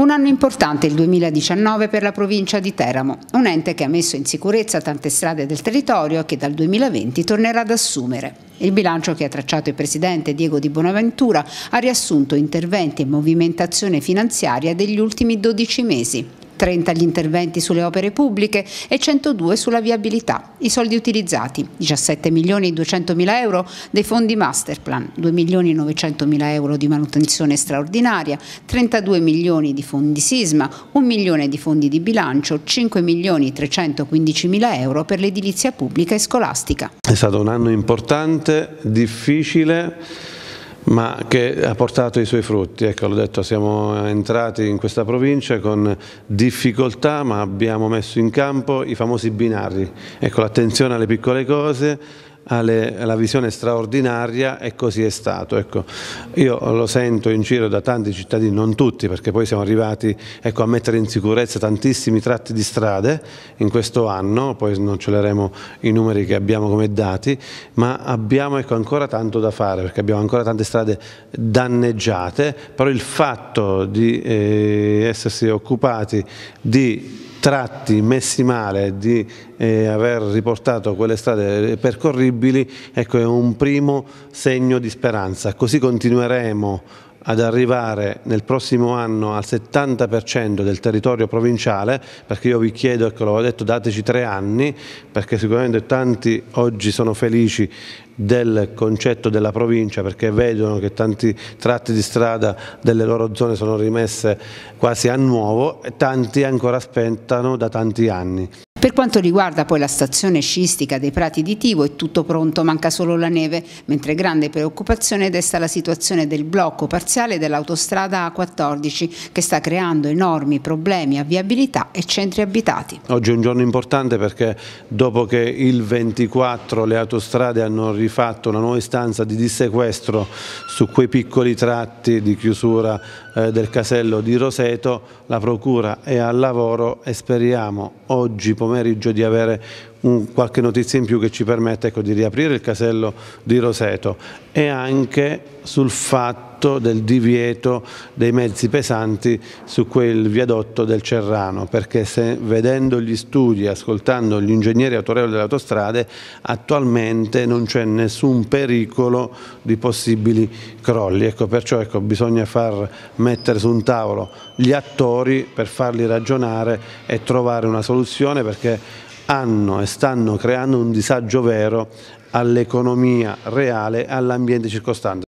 Un anno importante il 2019 per la provincia di Teramo, un ente che ha messo in sicurezza tante strade del territorio e che dal 2020 tornerà ad assumere. Il bilancio che ha tracciato il presidente Diego Di Bonaventura ha riassunto interventi e movimentazione finanziaria degli ultimi 12 mesi. 30 gli interventi sulle opere pubbliche e 102 sulla viabilità. I soldi utilizzati, 17 milioni e 200 mila euro dei fondi masterplan, 2 milioni e 900 mila euro di manutenzione straordinaria, 32 milioni di fondi sisma, 1 milione di fondi di bilancio, 5 milioni e 315 mila euro per l'edilizia pubblica e scolastica. È stato un anno importante, difficile ma che ha portato i suoi frutti. Ecco, l'ho detto, siamo entrati in questa provincia con difficoltà, ma abbiamo messo in campo i famosi binari. Ecco, l'attenzione alle piccole cose, alle, alla visione straordinaria e così è stato. Ecco, io lo sento in giro da tanti cittadini, non tutti perché poi siamo arrivati ecco, a mettere in sicurezza tantissimi tratti di strade in questo anno, poi non celeremo i numeri che abbiamo come dati, ma abbiamo ecco, ancora tanto da fare perché abbiamo ancora tante strade danneggiate, però il fatto di eh, essersi occupati di tratti messi male di eh, aver riportato quelle strade percorribili ecco, è un primo segno di speranza. Così continueremo ad arrivare nel prossimo anno al 70% del territorio provinciale, perché io vi chiedo, ecco l'ho detto, dateci tre anni, perché sicuramente tanti oggi sono felici del concetto della provincia perché vedono che tanti tratti di strada delle loro zone sono rimesse quasi a nuovo e tanti ancora aspettano da tanti anni. Per quanto riguarda poi la stazione sciistica dei Prati di Tivo è tutto pronto, manca solo la neve, mentre grande preoccupazione desta la situazione del blocco parziale dell'autostrada A14 che sta creando enormi problemi a viabilità e centri abitati. Oggi è un giorno importante perché dopo che il 24 le autostrade hanno rifatto una nuova istanza di dissequestro su quei piccoli tratti di chiusura eh, del casello di Roseto, la Procura è al lavoro e speriamo oggi pomeriggio pomeriggio di avere un, qualche notizia in più che ci permette ecco, di riaprire il casello di Roseto e anche sul fatto del divieto dei mezzi pesanti su quel viadotto del Cerrano, perché se, vedendo gli studi, ascoltando gli ingegneri autorevoli delle autostrade, attualmente non c'è nessun pericolo di possibili crolli. Ecco, perciò ecco, bisogna far mettere su un tavolo gli attori per farli ragionare e trovare una soluzione perché hanno e stanno creando un disagio vero all'economia reale e all'ambiente circostante.